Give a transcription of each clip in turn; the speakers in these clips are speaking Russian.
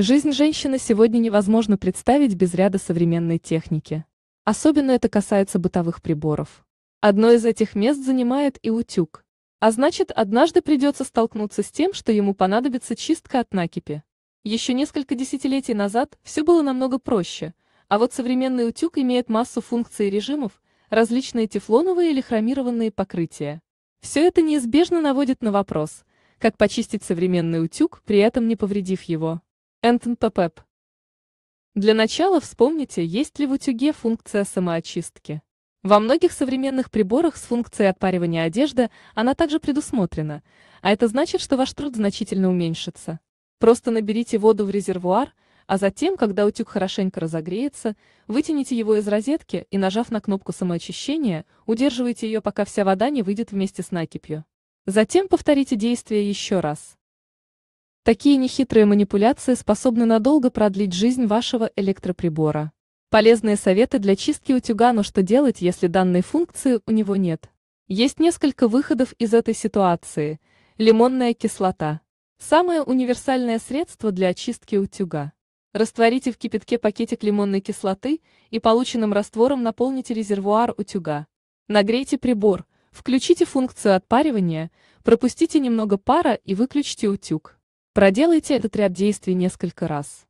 Жизнь женщины сегодня невозможно представить без ряда современной техники. Особенно это касается бытовых приборов. Одно из этих мест занимает и утюг. А значит, однажды придется столкнуться с тем, что ему понадобится чистка от накипи. Еще несколько десятилетий назад все было намного проще, а вот современный утюг имеет массу функций и режимов, различные тефлоновые или хромированные покрытия. Все это неизбежно наводит на вопрос, как почистить современный утюг, при этом не повредив его. Энтон НТНПП. Для начала вспомните, есть ли в утюге функция самоочистки. Во многих современных приборах с функцией отпаривания одежды она также предусмотрена, а это значит, что ваш труд значительно уменьшится. Просто наберите воду в резервуар, а затем, когда утюг хорошенько разогреется, вытяните его из розетки и, нажав на кнопку самоочищения, удерживайте ее, пока вся вода не выйдет вместе с накипью. Затем повторите действие еще раз. Такие нехитрые манипуляции способны надолго продлить жизнь вашего электроприбора. Полезные советы для чистки утюга, но что делать, если данной функции у него нет? Есть несколько выходов из этой ситуации. Лимонная кислота. Самое универсальное средство для очистки утюга. Растворите в кипятке пакетик лимонной кислоты и полученным раствором наполните резервуар утюга. Нагрейте прибор, включите функцию отпаривания, пропустите немного пара и выключите утюг. Проделайте этот ряд действий несколько раз.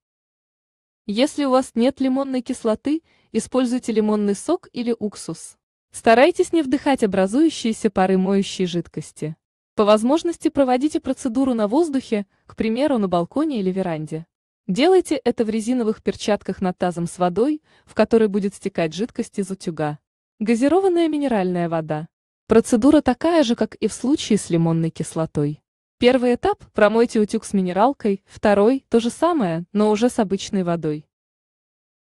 Если у вас нет лимонной кислоты, используйте лимонный сок или уксус. Старайтесь не вдыхать образующиеся пары моющей жидкости. По возможности проводите процедуру на воздухе, к примеру, на балконе или веранде. Делайте это в резиновых перчатках над тазом с водой, в которой будет стекать жидкость из утюга. Газированная минеральная вода. Процедура такая же, как и в случае с лимонной кислотой. Первый этап – промойте утюг с минералкой, второй – то же самое, но уже с обычной водой.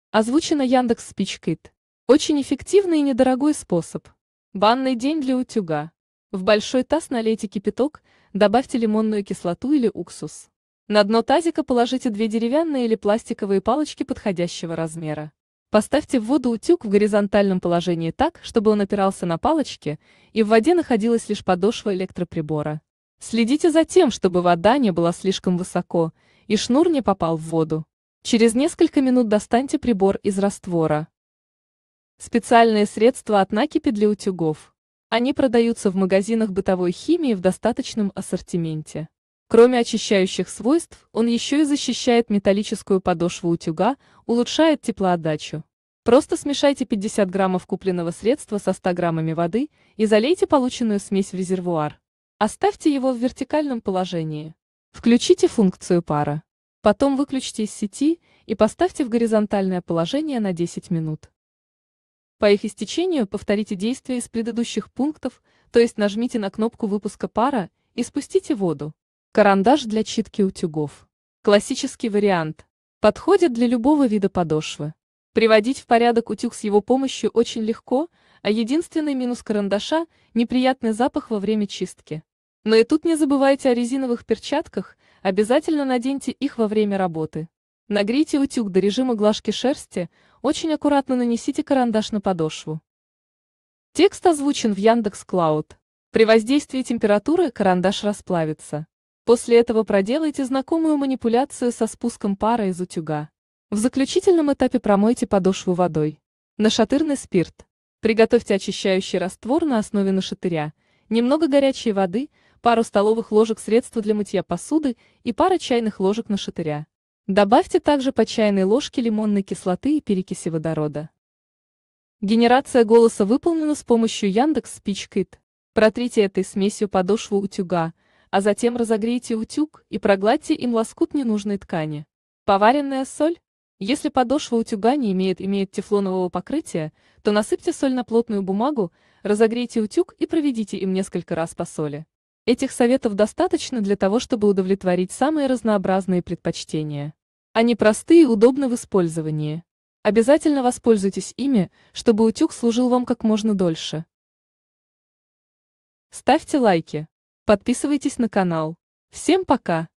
Озвучено Яндекс Спичкит. Очень эффективный и недорогой способ. Банный день для утюга. В большой таз налейте кипяток, добавьте лимонную кислоту или уксус. На дно тазика положите две деревянные или пластиковые палочки подходящего размера. Поставьте в воду утюг в горизонтальном положении так, чтобы он опирался на палочки, и в воде находилась лишь подошва электроприбора. Следите за тем, чтобы вода не была слишком высоко, и шнур не попал в воду. Через несколько минут достаньте прибор из раствора. Специальные средства от накипи для утюгов. Они продаются в магазинах бытовой химии в достаточном ассортименте. Кроме очищающих свойств, он еще и защищает металлическую подошву утюга, улучшает теплоотдачу. Просто смешайте 50 граммов купленного средства со 100 граммами воды и залейте полученную смесь в резервуар. Оставьте его в вертикальном положении. Включите функцию пара. Потом выключите из сети и поставьте в горизонтальное положение на 10 минут. По их истечению повторите действия из предыдущих пунктов, то есть нажмите на кнопку выпуска пара и спустите воду. Карандаш для читки утюгов. Классический вариант. Подходит для любого вида подошвы. Приводить в порядок утюг с его помощью очень легко, а единственный минус карандаша – неприятный запах во время чистки. Но и тут не забывайте о резиновых перчатках, обязательно наденьте их во время работы. Нагрейте утюг до режима глажки шерсти, очень аккуратно нанесите карандаш на подошву. Текст озвучен в Яндекс Клауд. При воздействии температуры карандаш расплавится. После этого проделайте знакомую манипуляцию со спуском пара из утюга. В заключительном этапе промойте подошву водой. Нашатырный спирт. Приготовьте очищающий раствор на основе нашатыря, немного горячей воды, пару столовых ложек средства для мытья посуды и пара чайных ложек нашатыря. Добавьте также по чайной ложке лимонной кислоты и перекиси водорода. Генерация голоса выполнена с помощью Яндекс Спичкит. Протрите этой смесью подошву утюга, а затем разогрейте утюг и прогладьте им лоскут ненужной ткани. Поваренная соль, если подошва утюга не имеет имеет тефлонового покрытия, то насыпьте соль на плотную бумагу, разогрейте утюг и проведите им несколько раз по соли. Этих советов достаточно для того, чтобы удовлетворить самые разнообразные предпочтения. Они простые и удобны в использовании. Обязательно воспользуйтесь ими, чтобы утюг служил вам как можно дольше. Ставьте лайки. Подписывайтесь на канал. Всем пока!